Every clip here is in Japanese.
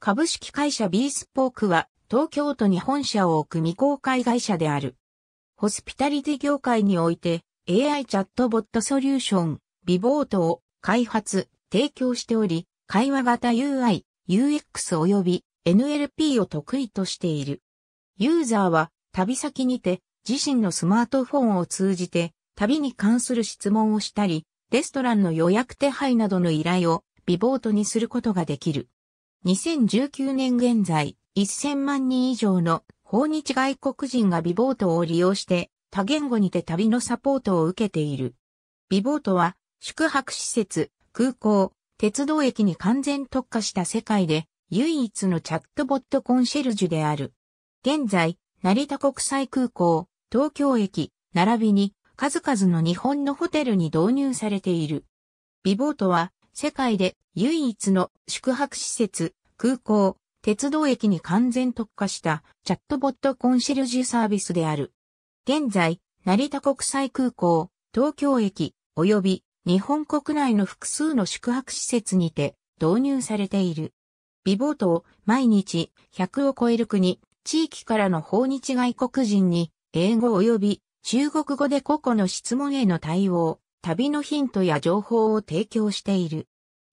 株式会社ビースポークは東京都に本社を置く未公開会社である。ホスピタリティ業界において AI チャットボットソリューション、ビボートを開発、提供しており、会話型 UI、UX 及び NLP を得意としている。ユーザーは旅先にて自身のスマートフォンを通じて旅に関する質問をしたり、レストランの予約手配などの依頼をビボートにすることができる。2019年現在、1000万人以上の訪日外国人がビボートを利用して多言語にて旅のサポートを受けている。ビボートは宿泊施設、空港、鉄道駅に完全特化した世界で唯一のチャットボットコンシェルジュである。現在、成田国際空港、東京駅、並びに数々の日本のホテルに導入されている。ビボートは世界で唯一の宿泊施設、空港、鉄道駅に完全特化したチャットボットコンシェルジュサービスである。現在、成田国際空港、東京駅、及び日本国内の複数の宿泊施設にて導入されている。美貌と毎日100を超える国、地域からの訪日外国人に英語及び中国語で個々の質問への対応、旅のヒントや情報を提供している。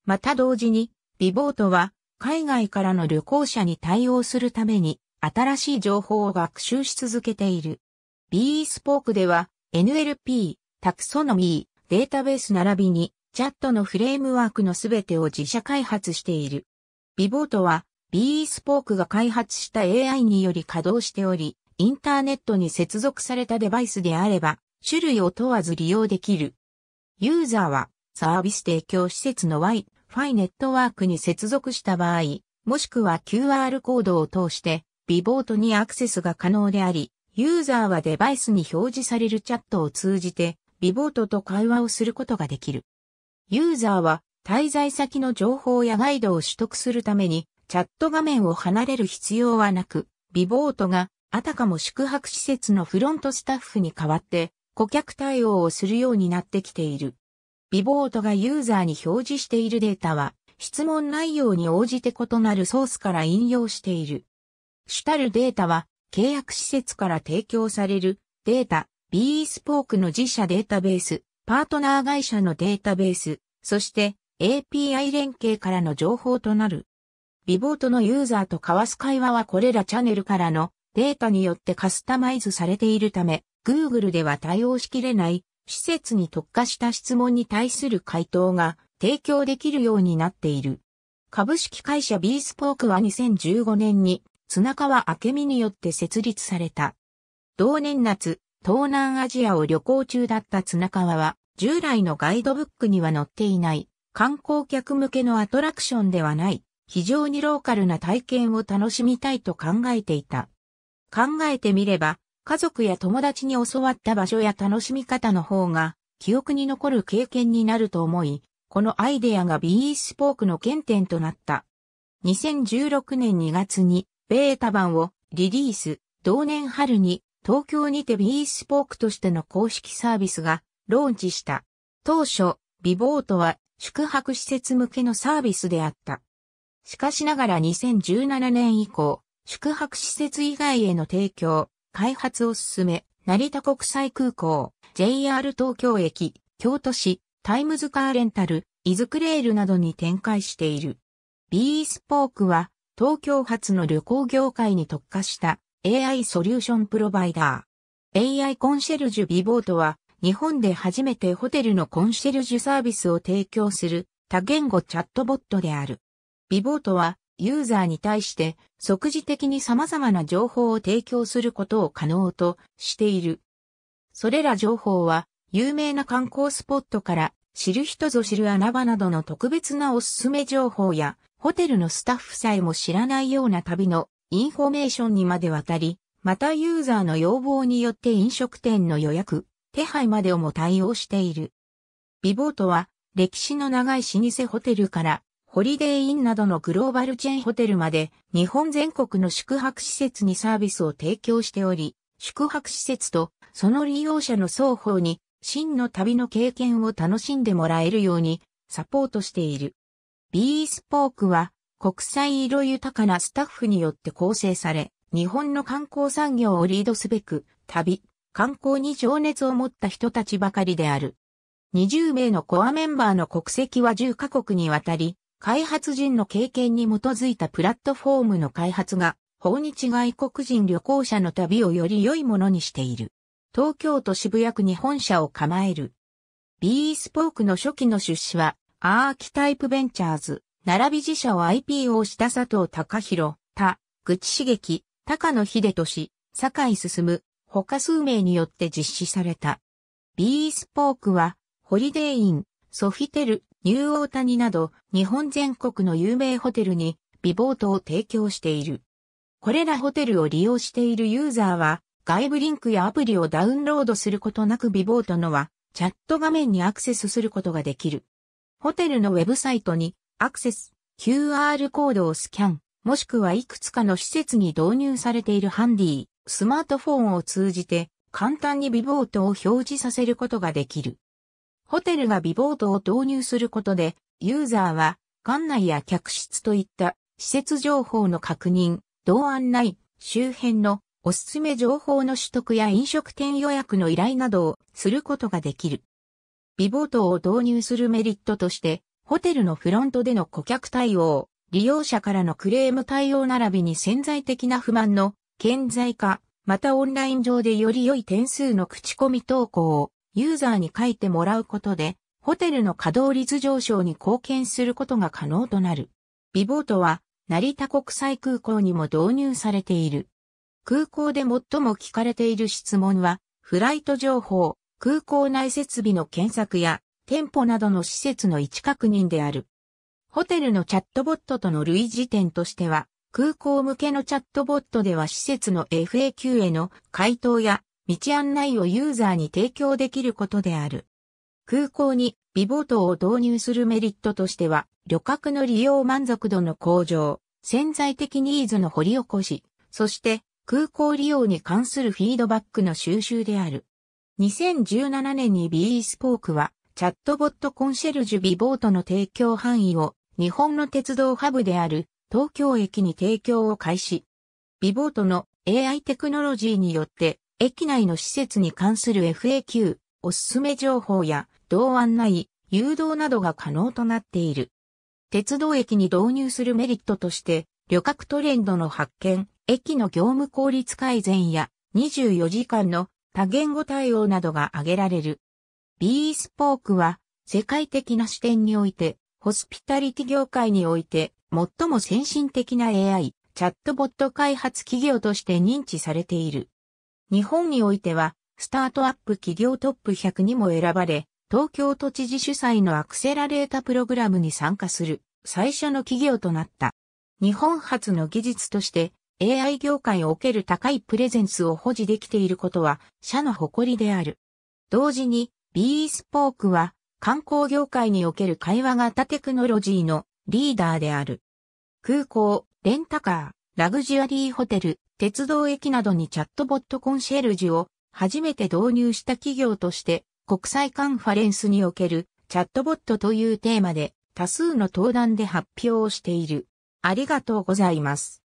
また同時に、ビボートは海外からの旅行者に対応するために新しい情報を学習し続けている。BE スポークでは NLP、タクソノミー、データベース並びにチャットのフレームワークのすべてを自社開発している。ビボートは BE スポークが開発した AI により稼働しており、インターネットに接続されたデバイスであれば、種類を問わず利用できる。ユーザーはサービス提供施設の Wi-Fi ネットワークに接続した場合、もしくは QR コードを通して、ビボートにアクセスが可能であり、ユーザーはデバイスに表示されるチャットを通じて、ビボートと会話をすることができる。ユーザーは滞在先の情報やガイドを取得するために、チャット画面を離れる必要はなく、ビボートがあたかも宿泊施設のフロントスタッフに代わって顧客対応をするようになってきている。ビボートがユーザーに表示しているデータは、質問内容に応じて異なるソースから引用している。主たるデータは、契約施設から提供されるデータ、BE スポークの自社データベース、パートナー会社のデータベース、そして API 連携からの情報となる。ビボートのユーザーと交わす会話はこれらチャンネルからのデータによってカスタマイズされているため、Google では対応しきれない施設に特化した質問に対する回答が提供できるようになっている。株式会社 B スポークは2015年に綱川明美によって設立された。同年夏、東南アジアを旅行中だった綱川は、従来のガイドブックには載っていない観光客向けのアトラクションではない、非常にローカルな体験を楽しみたいと考えていた。考えてみれば、家族や友達に教わった場所や楽しみ方の方が記憶に残る経験になると思い、このアイデアが BE スポークの原点となった。2016年2月にベータ版をリリース、同年春に東京にて BE スポークとしての公式サービスがローンチした。当初、ビボートは宿泊施設向けのサービスであった。しかしながら2017年以降、宿泊施設以外への提供、開発を進め、成田国際空港、JR 東京駅、京都市、タイムズカーレンタル、イズクレールなどに展開している。BE スポークは東京発の旅行業界に特化した AI ソリューションプロバイダー。AI コンシェルジュビボートは日本で初めてホテルのコンシェルジュサービスを提供する多言語チャットボットである。ビボートはユーザーに対して即時的に様々な情報を提供することを可能としている。それら情報は有名な観光スポットから知る人ぞ知る穴場などの特別なおすすめ情報やホテルのスタッフさえも知らないような旅のインフォメーションにまでわたり、またユーザーの要望によって飲食店の予約、手配までをも対応している。ビボートは歴史の長い老舗ホテルからホリデーインなどのグローバルチェーンホテルまで日本全国の宿泊施設にサービスを提供しており、宿泊施設とその利用者の双方に真の旅の経験を楽しんでもらえるようにサポートしている。ビースポークは国際色豊かなスタッフによって構成され、日本の観光産業をリードすべく、旅、観光に情熱を持った人たちばかりである。20名のコアメンバーの国籍は10カ国にわたり、開発人の経験に基づいたプラットフォームの開発が、訪日外国人旅行者の旅をより良いものにしている。東京都渋谷区に本社を構える。b スポークの初期の出資は、アーキタイプベンチャーズ、並び自社を IPO した佐藤隆弘、田、口刺激、高野秀俊、酒井進、他数名によって実施された。b スポークは、ホリデーイン、ソフィテル、ニューオータニなど日本全国の有名ホテルにビボートを提供している。これらホテルを利用しているユーザーは外部リンクやアプリをダウンロードすることなく美ボートのはチャット画面にアクセスすることができる。ホテルのウェブサイトにアクセス、QR コードをスキャン、もしくはいくつかの施設に導入されているハンディ、スマートフォンを通じて簡単にビボートを表示させることができる。ホテルがビボートを導入することで、ユーザーは、館内や客室といった施設情報の確認、同案内、周辺のおすすめ情報の取得や飲食店予約の依頼などをすることができる。ビボートを導入するメリットとして、ホテルのフロントでの顧客対応、利用者からのクレーム対応並びに潜在的な不満の顕在化、またオンライン上でより良い点数の口コミ投稿、ユーザーに書いてもらうことで、ホテルの稼働率上昇に貢献することが可能となる。ビボートは、成田国際空港にも導入されている。空港で最も聞かれている質問は、フライト情報、空港内設備の検索や、店舗などの施設の位置確認である。ホテルのチャットボットとの類似点としては、空港向けのチャットボットでは施設の FAQ への回答や道案内をユーザーに提供できることである。空港にビボートを導入するメリットとしては、旅客の利用満足度の向上、潜在的ニーズの掘り起こし、そして空港利用に関するフィードバックの収集である。2017年に BE スポークは、チャットボットコンシェルジュビボートの提供範囲を日本の鉄道ハブである東京駅に提供を開始。ビボートの AI テクノロジーによって駅内の施設に関する FAQ、おすすめ情報や、同案内、誘導などが可能となっている。鉄道駅に導入するメリットとして、旅客トレンドの発見、駅の業務効率改善や24時間の多言語対応などが挙げられる。b スポークは世界的な視点において、ホスピタリティ業界において最も先進的な AI、チャットボット開発企業として認知されている。日本においては、スタートアップ企業トップ100にも選ばれ、東京都知事主催のアクセラレータプログラムに参加する最初の企業となった。日本初の技術として AI 業界をおける高いプレゼンスを保持できていることは社の誇りである。同時に BE スポークは観光業界における会話型テクノロジーのリーダーである。空港、レンタカー、ラグジュアリーホテル、鉄道駅などにチャットボットコンシェルジュを初めて導入した企業として国際カンファレンスにおけるチャットボットというテーマで多数の登壇で発表をしている。ありがとうございます。